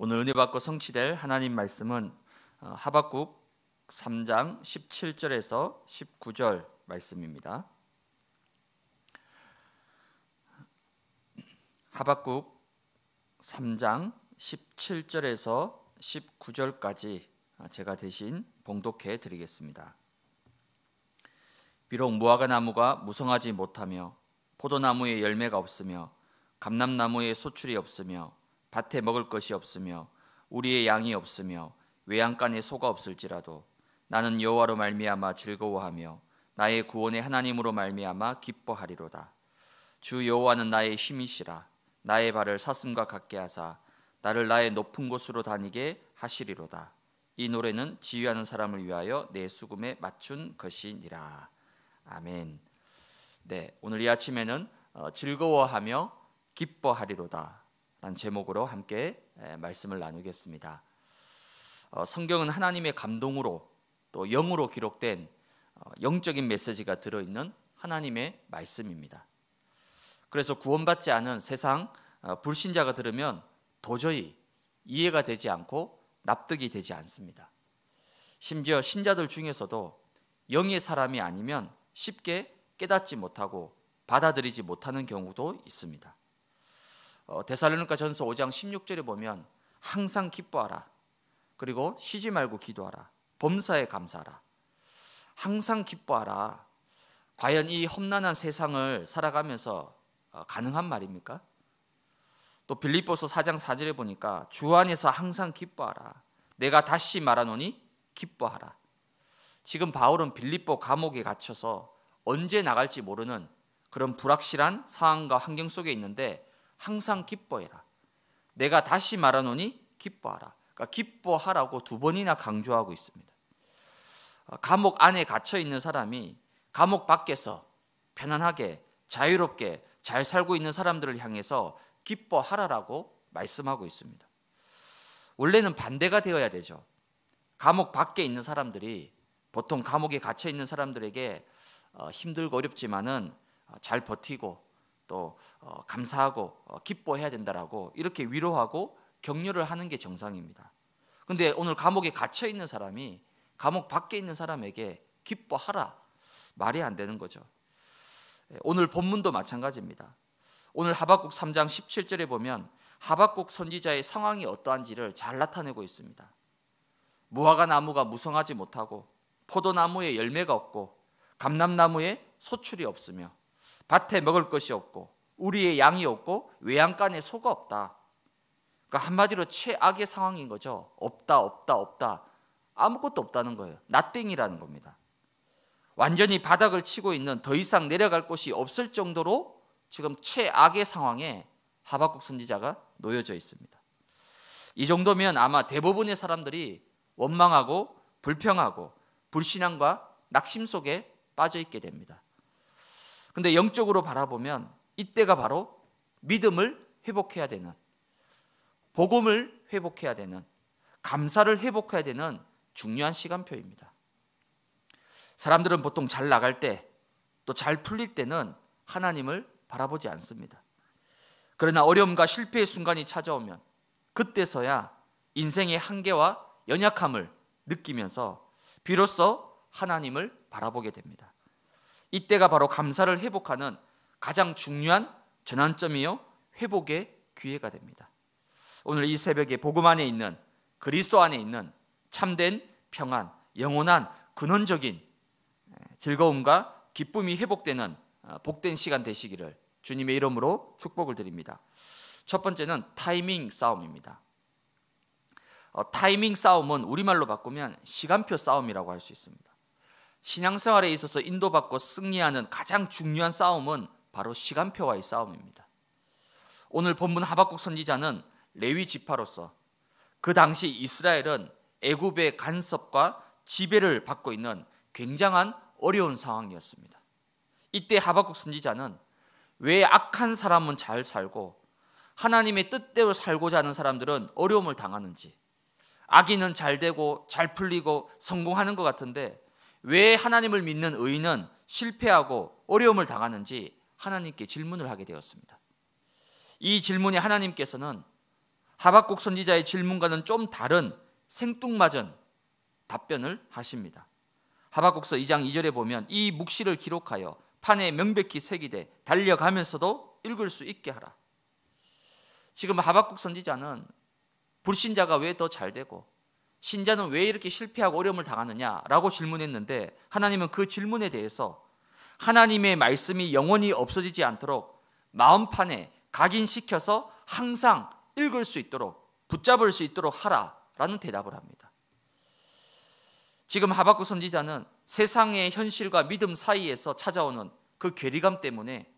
오늘 은혜 받고 성취될 하나님 말씀은 어, 하박국 3장 17절에서 19절 말씀입니다. 하박국 3장 17절에서 19절까지 아, 제가 대신 봉독해 드리겠습니다. 비록 무화과 나무가 무성하지 못하며 포도나무에 열매가 없으며 감람나무에 소출이 없으며 밭에 먹을 것이 없으며 우리의 양이 없으며 외양간에 소가 없을지라도 나는 여호와로 말미암아 즐거워하며 나의 구원의 하나님으로 말미암아 기뻐하리로다. 주 여호와는 나의 힘이시라 나의 발을 사슴과 같게 하사 나를 나의 높은 곳으로 다니게 하시리로다. 이 노래는 지휘하는 사람을 위하여 내 수금에 맞춘 것이니라. 아멘. 네, 오늘 이 아침에는 어, 즐거워하며 기뻐하리로다 라는 제목으로 함께 말씀을 나누겠습니다. 어, 성경은 하나님의 감동으로 또 영으로 기록된 어, 영적인 메시지가 들어있는 하나님의 말씀입니다. 그래서 구원받지 않은 세상 어, 불신자가 들으면 도저히 이해가 되지 않고 납득이 되지 않습니다. 심지어 신자들 중에서도 영의 사람이 아니면 쉽게 깨닫지 못하고 받아들이지 못하는 경우도 있습니다. 어, 데살로니가 전서 5장 16절에 보면 항상 기뻐하라. 그리고 쉬지 말고 기도하라. 범사에 감사하라. 항상 기뻐하라. 과연 이 험난한 세상을 살아가면서 어, 가능한 말입니까? 또 빌립보서 4장 4절에 보니까 주 안에서 항상 기뻐하라. 내가 다시 말하노니 기뻐하라. 지금 바울은 빌립보 감옥에 갇혀서 언제 나갈지 모르는 그런 불확실한 상황과 환경 속에 있는데 항상 기뻐해라. 내가 다시 말하노니 기뻐하라. 그러니까 기뻐하라고 두 번이나 강조하고 있습니다. 어, 감옥 안에 갇혀 있는 사람이 감옥 밖에서 편안하게 자유롭게 잘 살고 있는 사람들을 향해서 기뻐하라라고 말씀하고 있습니다. 원래는 반대가 되어야 되죠. 감옥 밖에 있는 사람들이 보통 감옥에 갇혀 있는 사람들에게 어, 힘들고 어렵지만은 어, 잘 버티고 또 어, 감사하고 어, 기뻐해야 된다라고 이렇게 위로하고 격려를 하는 게 정상입니다. 근데 오늘 감옥에 갇혀 있는 사람이 감옥 밖에 있는 사람에게 기뻐하라 말이 안 되는 거죠. 예, 오늘 본문도 마찬가지입니다. 오늘 하박국 3장 17절에 보면 하박국 선지자의 상황이 어떠한지를 잘 나타내고 있습니다. 무화과 나무가 무성하지 못하고 포도나무에 열매가 없고 감람나무에 소출이 없으며 밭에 먹을 것이 없고 우리의 양이 없고 외양간에 소가 없다. 그러니까 한마디로 최악의 상황인 거죠. 없다, 없다, 없다. 아무것도 없다는 거예요. 나땡이라는 겁니다. 완전히 바닥을 치고 있는 더 이상 내려갈 곳이 없을 정도로 지금 최악의 상황에 하박국 선지자가 놓여져 있습니다. 이 정도면 아마 대부분의 사람들이 원망하고 불평하고 불신앙과 낙심 속에 빠져 있게 됩니다. 근데 영적으로 바라보면 이때가 바로 믿음을 회복해야 되는 복음을 회복해야 되는 감사를 회복해야 되는 중요한 시간표입니다. 사람들은 보통 잘 나갈 때 또 잘 풀릴 때는 하나님을 바라보지 않습니다. 그러나 어려움과 실패의 순간이 찾아오면 그때서야 인생의 한계와 연약함을 느끼면서 비로소 하나님을 바라보게 됩니다. 이때가 바로 감사를 회복하는 가장 중요한 전환점이요 회복의 기회가 됩니다. 오늘 이 새벽에 복음 안에 있는 그리스도 안에 있는 참된 평안, 영원한 근원적인 즐거움과 기쁨이 회복되는 어, 복된 시간 되시기를 주님의 이름으로 축복을 드립니다. 첫 번째는 타이밍 싸움입니다. 어, 타이밍 싸움은 우리말로 바꾸면 시간표 싸움이라고 할 수 있습니다. 신앙생활에 있어서 인도받고 승리하는 가장 중요한 싸움은 바로 시간표와의 싸움입니다. 오늘 본문 하박국 선지자는 레위 지파로서 그 당시 이스라엘은 애굽의 간섭과 지배를 받고 있는 굉장한 어려운 상황이었습니다. 이때 하박국 선지자는 왜 악한 사람은 잘 살고 하나님의 뜻대로 살고자 하는 사람들은 어려움을 당하는지 악인은 잘 되고 잘 풀리고 성공하는 것 같은데 왜 하나님을 믿는 의인은 실패하고 어려움을 당하는지 하나님께 질문을 하게 되었습니다. 이 질문에 하나님께서는 하박국 선지자의 질문과는 좀 다른 생뚱맞은 답변을 하십니다. 하박국서 2장 2절에 보면 이 묵시를 기록하여 판에 명백히 새기되 달려가면서도 읽을 수 있게 하라. 지금 하박국 선지자는 불신자가 왜 더 잘 되고 신자는 왜 이렇게 실패하고 어려움을 당하느냐라고 질문했는데 하나님은 그 질문에 대해서 하나님의 말씀이 영원히 없어지지 않도록 마음판에 각인시켜서 항상 읽을 수 있도록 붙잡을 수 있도록 하라라는 대답을 합니다. 지금 하박국 선지자는 세상의 현실과 믿음 사이에서 찾아오는 그 괴리감 때문에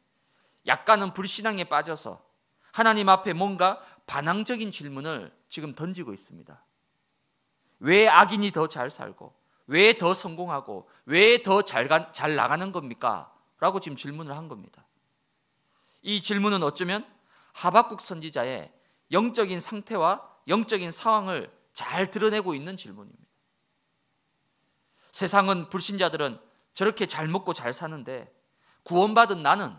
약간은 불신앙에 빠져서 하나님 앞에 뭔가 반항적인 질문을 지금 던지고 있습니다. 왜 악인이 더 잘 살고 왜 더 성공하고 왜 더 잘 나가는 겁니까? 라고 지금 질문을 한 겁니다. 이 질문은 어쩌면 하박국 선지자의 영적인 상태와 영적인 상황을 잘 드러내고 있는 질문입니다. 세상은 불신자들은 저렇게 잘 먹고 잘 사는데 구원받은 나는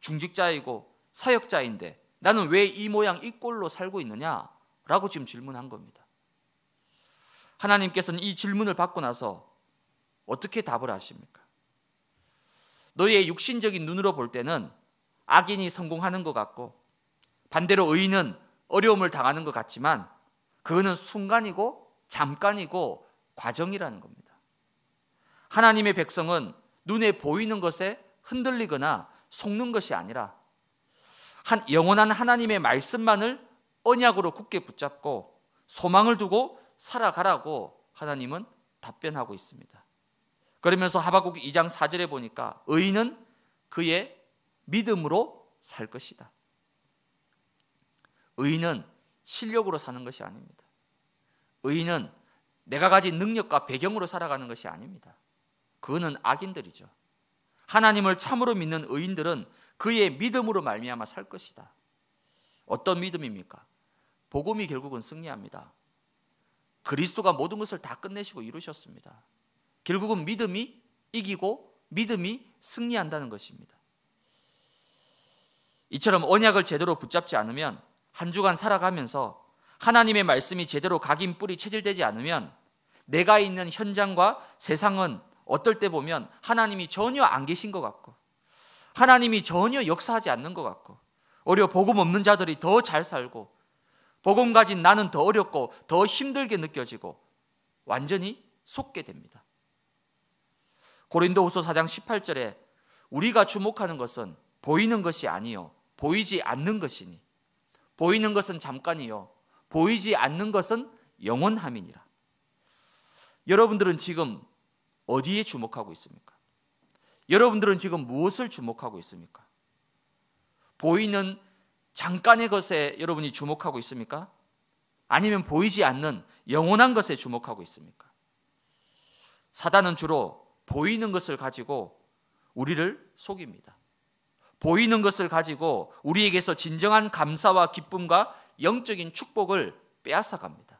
중직자이고 사역자인데 나는 왜 이 모양 이 꼴로 살고 있느냐? 라고 지금 질문한 겁니다. 하나님께서는 이 질문을 받고 나서 어떻게 답을 하십니까? 너희의 육신적인 눈으로 볼 때는 악인이 성공하는 것 같고 반대로 의인은 어려움을 당하는 것 같지만 그거는 순간이고 잠깐이고 과정이라는 겁니다. 하나님의 백성은 눈에 보이는 것에 흔들리거나 속는 것이 아니라 한 영원한 하나님의 말씀만을 언약으로 굳게 붙잡고 소망을 두고 살아가라고 하나님은 답변하고 있습니다. 그러면서 하박국 2장 4절에 보니까 의인은 그의 믿음으로 살 것이다. 의인은 실력으로 사는 것이 아닙니다. 의인은 내가 가진 능력과 배경으로 살아가는 것이 아닙니다. 그거는 악인들이죠. 하나님을 참으로 믿는 의인들은 그의 믿음으로 말미암아 살 것이다. 어떤 믿음입니까? 복음이 결국은 승리합니다. 그리스도가 모든 것을 다 끝내시고 이루셨습니다. 결국은 믿음이 이기고 믿음이 승리한다는 것입니다. 이처럼 언약을 제대로 붙잡지 않으면 한 주간 살아가면서 하나님의 말씀이 제대로 각인 뿌리 체질되지 않으면 내가 있는 현장과 세상은 어떨 때 보면 하나님이 전혀 안 계신 것 같고 하나님이 전혀 역사하지 않는 것 같고 오히려 복음 없는 자들이 더 잘 살고 복음 가진 나는 더 어렵고 더 힘들게 느껴지고 완전히 속게 됩니다. 고린도후서 4장 18절에 우리가 주목하는 것은 보이는 것이 아니요 보이지 않는 것이니 보이는 것은 잠깐이요 보이지 않는 것은 영원함이니라. 여러분들은 지금 어디에 주목하고 있습니까? 여러분들은 지금 무엇을 주목하고 있습니까? 보이는 잠깐의 것에 여러분이 주목하고 있습니까? 아니면 보이지 않는 영원한 것에 주목하고 있습니까? 사단은 주로 보이는 것을 가지고 우리를 속입니다. 보이는 것을 가지고 우리에게서 진정한 감사와 기쁨과 영적인 축복을 빼앗아 갑니다.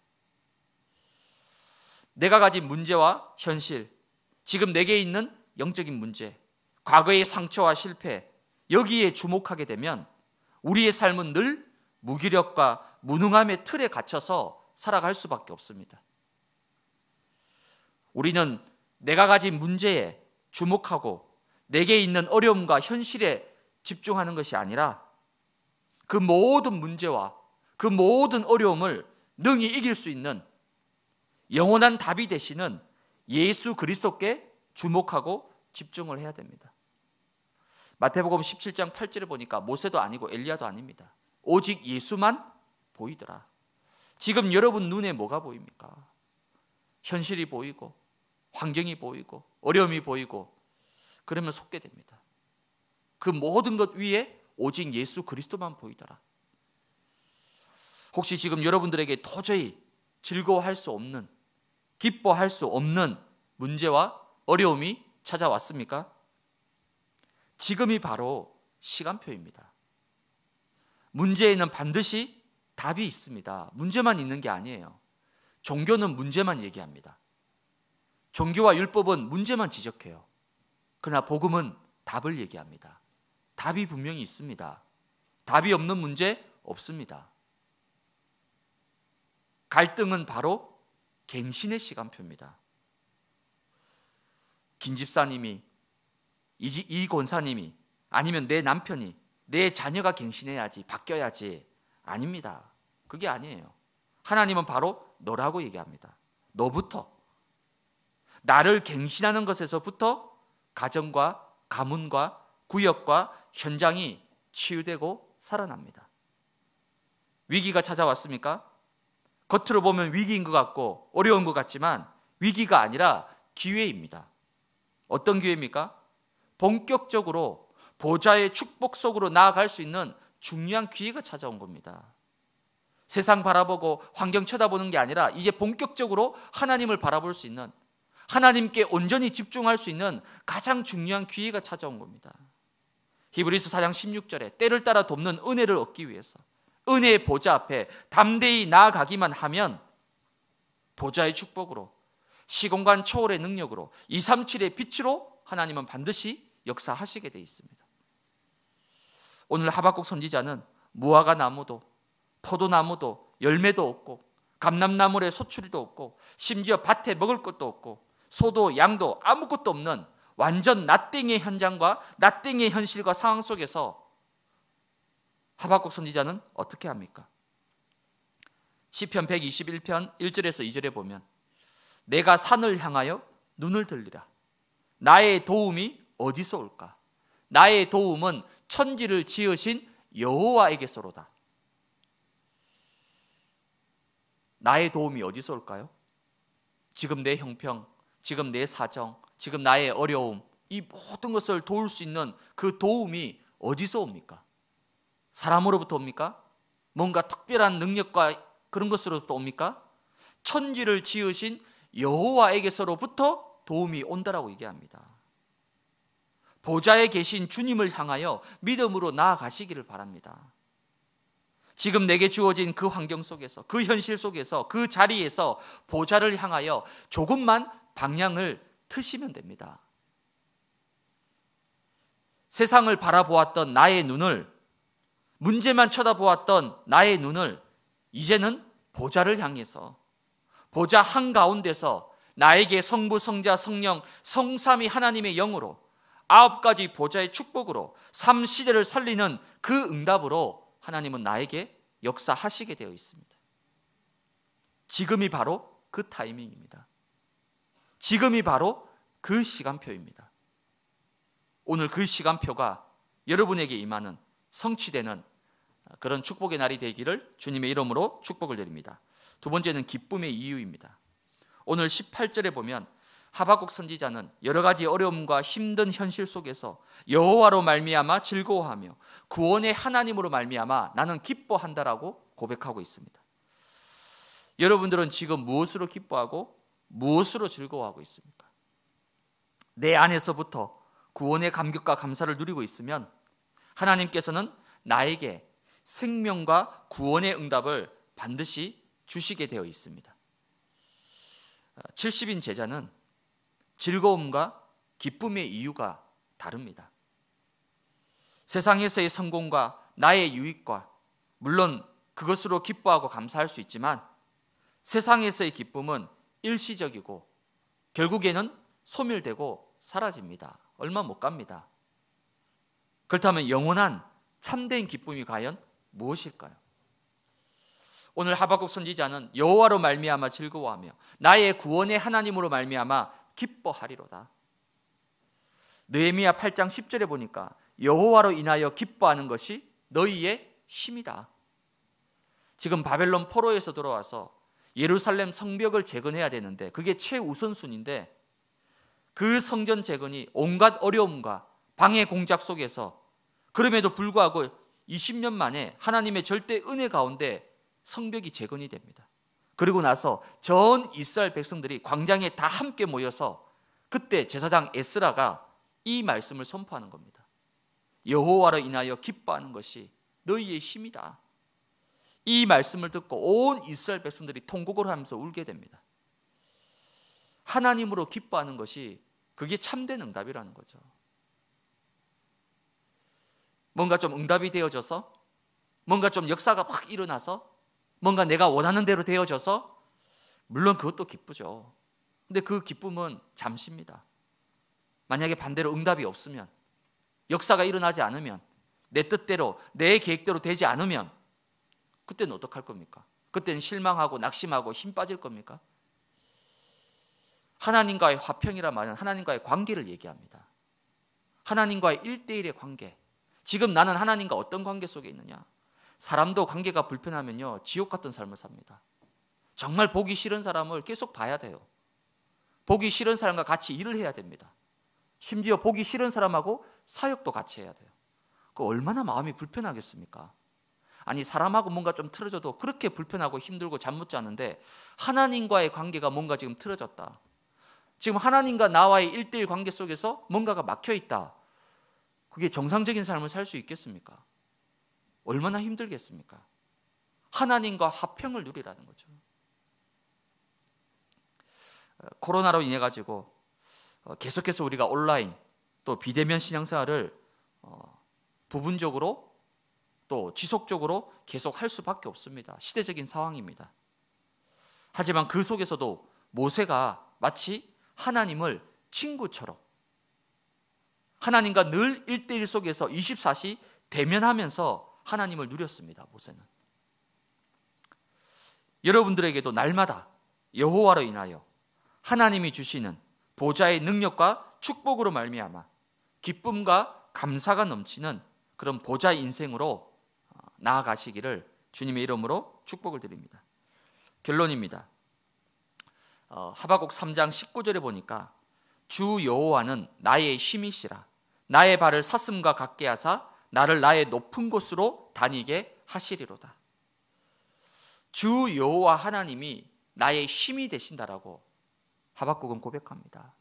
내가 가진 문제와 현실, 지금 내게 있는 영적인 문제, 과거의 상처와 실패, 여기에 주목하게 되면 우리의 삶은 늘 무기력과 무능함의 틀에 갇혀서 살아갈 수밖에 없습니다. 우리는 내가 가진 문제에 주목하고 내게 있는 어려움과 현실에 집중하는 것이 아니라 그 모든 문제와 그 모든 어려움을 능히 이길 수 있는 영원한 답이 되시는 예수 그리스도께 주목하고 집중을 해야 됩니다. 마태복음 17장 8절을 보니까 모세도 아니고 엘리야도 아닙니다. 오직 예수만 보이더라. 지금 여러분 눈에 뭐가 보입니까? 현실이 보이고 환경이 보이고 어려움이 보이고 그러면 속게 됩니다. 그 모든 것 위에 오직 예수 그리스도만 보이더라. 혹시 지금 여러분들에게 도저히 즐거워할 수 없는 기뻐할 수 없는 문제와 어려움이 찾아왔습니까? 지금이 바로 시간표입니다. 문제에는 반드시 답이 있습니다. 문제만 있는 게 아니에요. 종교는 문제만 얘기합니다. 종교와 율법은 문제만 지적해요. 그러나 복음은 답을 얘기합니다. 답이 분명히 있습니다. 답이 없는 문제 없습니다. 갈등은 바로 갱신의 시간표입니다. 김 집사님이 이, 이 권사님이 아니면 내 남편이 내 자녀가 갱신해야지 바뀌어야지 아닙니다. 그게 아니에요. 하나님은 바로 너라고 얘기합니다. 너부터 나를 갱신하는 것에서부터 가정과 가문과 구역과 현장이 치유되고 살아납니다. 위기가 찾아왔습니까? 겉으로 보면 위기인 것 같고 어려운 것 같지만 위기가 아니라 기회입니다. 어떤 기회입니까? 본격적으로 보좌의 축복 속으로 나아갈 수 있는 중요한 기회가 찾아온 겁니다. 세상 바라보고 환경 쳐다보는 게 아니라 이제 본격적으로 하나님을 바라볼 수 있는 하나님께 온전히 집중할 수 있는 가장 중요한 기회가 찾아온 겁니다. 히브리스 4장 16절에 때를 따라 돕는 은혜를 얻기 위해서 은혜의 보좌 앞에 담대히 나아가기만 하면 보좌의 축복으로 시공간 초월의 능력으로 237의 빛으로 하나님은 반드시 역사하시게 돼 있습니다. 오늘 하박국 선지자는 무화과 나무도 포도나무도 열매도 없고 감람나물에 소출도 없고 심지어 밭에 먹을 것도 없고 소도 양도 아무것도 없는 완전 나띵의 현장과 나띵의 현실과 상황 속에서 하박국 선지자는 어떻게 합니까? 시편 121편 1절에서 2절에 보면 내가 산을 향하여 눈을 들리라 나의 도움이 어디서 올까? 나의 도움은 천지를 지으신 여호와에게서로다. 나의 도움이 어디서 올까요? 지금 내 형편, 지금 내 사정, 지금 나의 어려움, 이 모든 것을 도울 수 있는 그 도움이 어디서 옵니까? 사람으로부터 옵니까? 뭔가 특별한 능력과 그런 것으로부터 옵니까? 천지를 지으신 여호와에게서로부터 도움이 온다라고 얘기합니다. 보좌에 계신 주님을 향하여 믿음으로 나아가시기를 바랍니다. 지금 내게 주어진 그 환경 속에서, 그 현실 속에서, 그 자리에서 보좌를 향하여 조금만 방향을 트시면 됩니다. 세상을 바라보았던 나의 눈을, 문제만 쳐다보았던 나의 눈을 이제는 보좌를 향해서, 보좌 한가운데서 나에게 성부, 성자, 성령, 성삼위 하나님의 영으로 아홉 가지 보좌의 축복으로 삼 시대를 살리는 그 응답으로 하나님은 나에게 역사하시게 되어 있습니다. 지금이 바로 그 타이밍입니다. 지금이 바로 그 시간표입니다. 오늘 그 시간표가 여러분에게 임하는 성취되는 그런 축복의 날이 되기를 주님의 이름으로 축복을 드립니다. 두 번째는 기쁨의 이유입니다. 오늘 18절에 보면 하박국 선지자는 여러 가지 어려움과 힘든 현실 속에서 여호와로 말미암아 즐거워하며 구원의 하나님으로 말미암아 나는 기뻐한다라고 고백하고 있습니다. 여러분들은 지금 무엇으로 기뻐하고 무엇으로 즐거워하고 있습니까? 내 안에서부터 구원의 감격과 감사를 누리고 있으면 하나님께서는 나에게 생명과 구원의 응답을 반드시 주시게 되어 있습니다. 70인 어, 제자는 즐거움과 기쁨의 이유가 다릅니다. 세상에서의 성공과 나의 유익과 물론 그것으로 기뻐하고 감사할 수 있지만 세상에서의 기쁨은 일시적이고 결국에는 소멸되고 사라집니다. 얼마 못 갑니다. 그렇다면 영원한 참된 기쁨이 과연 무엇일까요? 오늘 하박국 선지자는 여호와로 말미암아 즐거워하며 나의 구원의 하나님으로 말미암아 기뻐하리로다. 느헤미야 8장 10절에 보니까 여호와로 인하여 기뻐하는 것이 너희의 힘이다. 지금 바벨론 포로에서 돌아와서 예루살렘 성벽을 재건해야 되는데 그게 최우선순인데 그 성전 재건이 온갖 어려움과 방해 공작 속에서 그럼에도 불구하고 20년 만에 하나님의 절대 은혜 가운데 성벽이 재건이 됩니다. 그리고 나서 전 이스라엘 백성들이 광장에 다 함께 모여서 그때 제사장 에스라가 이 말씀을 선포하는 겁니다. 여호와로 인하여 기뻐하는 것이 너희의 힘이다. 이 말씀을 듣고 온 이스라엘 백성들이 통곡을 하면서 울게 됩니다. 하나님으로 기뻐하는 것이 그게 참된 응답이라는 거죠. 뭔가 좀 응답이 되어져서 뭔가 좀 역사가 확 일어나서 뭔가 내가 원하는 대로 되어져서 물론 그것도 기쁘죠. 근데 그 기쁨은 잠시입니다. 만약에 반대로 응답이 없으면 역사가 일어나지 않으면 내 뜻대로 내 계획대로 되지 않으면 그때는 어떡할 겁니까? 그때는 실망하고 낙심하고 힘 빠질 겁니까? 하나님과의 화평이라 말은 하나님과의 관계를 얘기합니다. 하나님과의 일대일의 관계. 지금 나는 하나님과 어떤 관계 속에 있느냐? 사람도 관계가 불편하면요. 지옥 같은 삶을 삽니다. 정말 보기 싫은 사람을 계속 봐야 돼요. 보기 싫은 사람과 같이 일을 해야 됩니다. 심지어 보기 싫은 사람하고 사역도 같이 해야 돼요. 그 얼마나 마음이 불편하겠습니까? 아니 사람하고 뭔가 좀 틀어져도 그렇게 불편하고 힘들고 잠 못 자는데 하나님과의 관계가 뭔가 지금 틀어졌다. 지금 하나님과 나와의 일대일 관계 속에서 뭔가가 막혀 있다. 그게 정상적인 삶을 살 수 있겠습니까? 얼마나 힘들겠습니까? 하나님과 화평을 누리라는 거죠. 코로나로 인해 가지고 어, 계속해서 우리가 온라인 또 비대면 신앙생활을 어, 부분적으로 또 지속적으로 계속 할 수밖에 없습니다. 시대적인 상황입니다. 하지만 그 속에서도 모세가 마치 하나님을 친구처럼 하나님과 늘 1대1 속에서 24시 대면하면서 하나님을 누렸습니다. 모세는. 여러분들에게도 날마다 여호와로 인하여 하나님이 주시는 보좌의 능력과 축복으로 말미암아 기쁨과 감사가 넘치는 그런 보좌 인생으로 어, 나아가시기를 주님의 이름으로 축복을 드립니다. 결론입니다. 어, 하박국 3장 19절에 보니까 주 여호와는 나의 힘이시라 나의 발을 사슴과 같게 하사 나를 나의 높은 곳으로 다니게 하시리로다. 주 여호와 하나님이 나의 힘이 되신다라고 하박국은 고백합니다.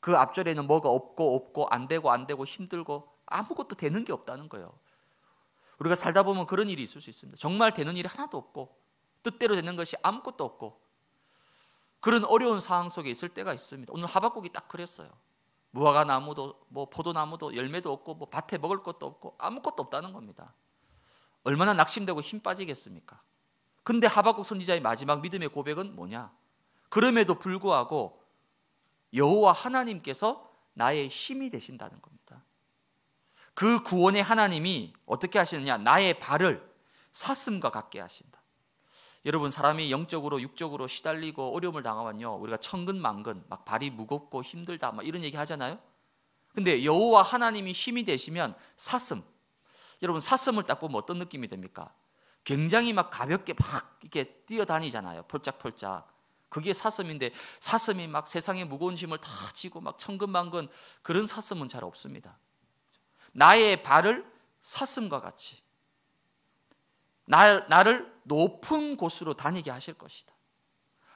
그 앞절에는 뭐가 없고 없고 안 되고 안 되고 힘들고 아무것도 되는 게 없다는 거예요. 우리가 살다 보면 그런 일이 있을 수 있습니다. 정말 되는 일이 하나도 없고 뜻대로 되는 것이 아무것도 없고 그런 어려운 상황 속에 있을 때가 있습니다. 오늘 하박국이 딱 그랬어요. 무화과 나무도 뭐 포도나무도 열매도 없고 뭐 밭에 먹을 것도 없고 아무것도 없다는 겁니다. 얼마나 낙심되고 힘 빠지겠습니까? 근데 하박국 선지자의 마지막 믿음의 고백은 뭐냐? 그럼에도 불구하고 여호와 하나님께서 나의 힘이 되신다는 겁니다. 그 구원의 하나님이 어떻게 하시느냐? 나의 발을 사슴과 같게 하신다. 여러분 사람이 영적으로 육적으로 시달리고 어려움을 당하면요 우리가 천근만근 막 발이 무겁고 힘들다 막 이런 얘기 하잖아요. 근데 여호와 하나님이 힘이 되시면 사슴 여러분 사슴을 딱 보면 어떤 느낌이 듭니까? 굉장히 막 가볍게 막 이렇게 뛰어다니잖아요. 폴짝폴짝. 그게 사슴인데 사슴이 막 세상의 무거운 짐을 다 지고 막 천근만근 그런 사슴은 잘 없습니다. 나의 발을 사슴과 같이 나, 나를 높은 곳으로 다니게 하실 것이다.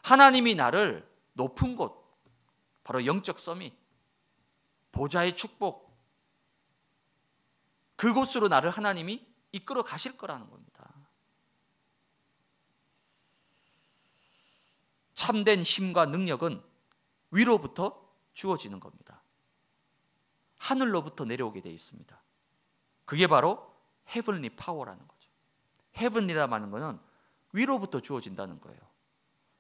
하나님이 나를 높은 곳, 바로 영적 서밋, 보좌의 축복, 그곳으로 나를 하나님이 이끌어 가실 거라는 겁니다. 참된 힘과 능력은 위로부터 주어지는 겁니다. 하늘로부터 내려오게 되어 있습니다. 그게 바로 헤븐리 파워라는 거 heaven이라 고하는 것은 위로부터 주어진다는 거예요.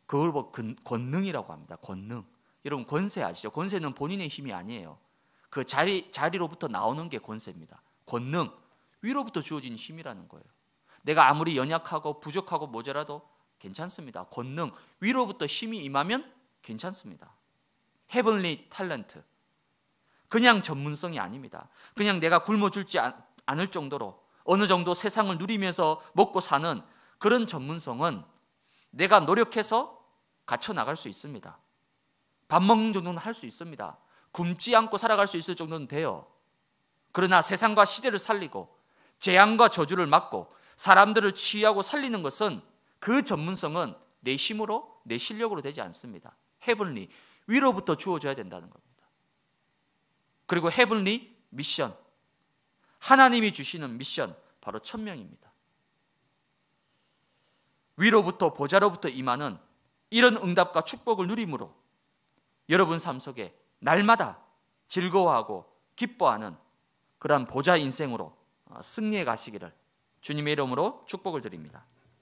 그걸 뭐 권능이라고 합니다. 권능. 여러분 권세 아시죠? 권세는 본인의 힘이 아니에요. 그 자리 자리로부터 나오는 게 권세입니다. 권능. 위로부터 주어진 힘이라는 거예요. 내가 아무리 연약하고 부족하고 모자라도 괜찮습니다. 권능. 위로부터 힘이 임하면 괜찮습니다. 헤븐리 탤런트. 그냥 전문성이 아닙니다. 그냥 내가 굶어 죽지 않을 정도로 어느 정도 세상을 누리면서 먹고 사는 그런 전문성은 내가 노력해서 갖춰 나갈 수 있습니다. 밥 먹는 정도는 할 수 있습니다. 굶지 않고 살아갈 수 있을 정도는 돼요. 그러나 세상과 시대를 살리고 재앙과 저주를 막고 사람들을 치유하고 살리는 것은 그 전문성은 내 힘으로 내 실력으로 되지 않습니다. 헤븐리 위로부터 주어져야 된다는 겁니다. 그리고 헤븐리 미션 하나님이 주시는 미션 바로 천명입니다. 위로부터 보좌로부터 임하는 이런 응답과 축복을 누림으로 여러분 삶 속에 날마다 즐거워하고 기뻐하는 그러 보좌 인생으로 어, 승리해 가시기를 주님의 이름으로 축복을 드립니다.